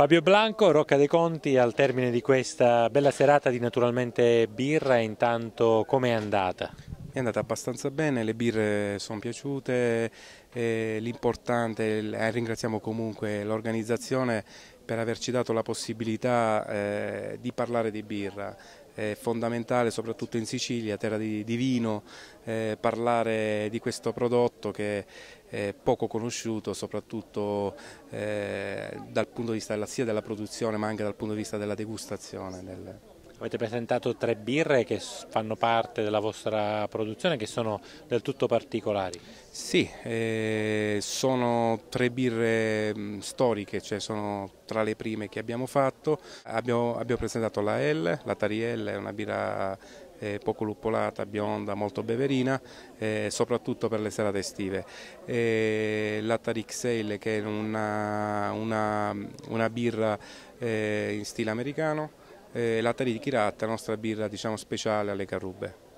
Fabio Blanco, Rocca dei Conti, al termine di questa bella serata di Naturalmente Birra, intanto com'è andata? È andata abbastanza bene, le birre sono piaciute, eh, l'importante, eh, ringraziamo comunque l'organizzazione per averci dato la possibilità eh, di parlare di birra è fondamentale soprattutto in Sicilia, terra di, di vino, eh, parlare di questo prodotto che è poco conosciuto soprattutto eh, dal punto di vista della, sia della produzione ma anche dal punto di vista della degustazione. Del... Avete presentato tre birre che fanno parte della vostra produzione, che sono del tutto particolari. Sì, eh, sono tre birre mm, storiche, cioè sono tra le prime che abbiamo fatto. Abbiamo, abbiamo presentato la L, la L è una birra eh, poco luppolata, bionda, molto beverina, eh, soprattutto per le serate estive. Eh, la Tarixale che è una, una, una birra eh, in stile americano, eh, la di Chiratta, la nostra birra diciamo, speciale alle carrube.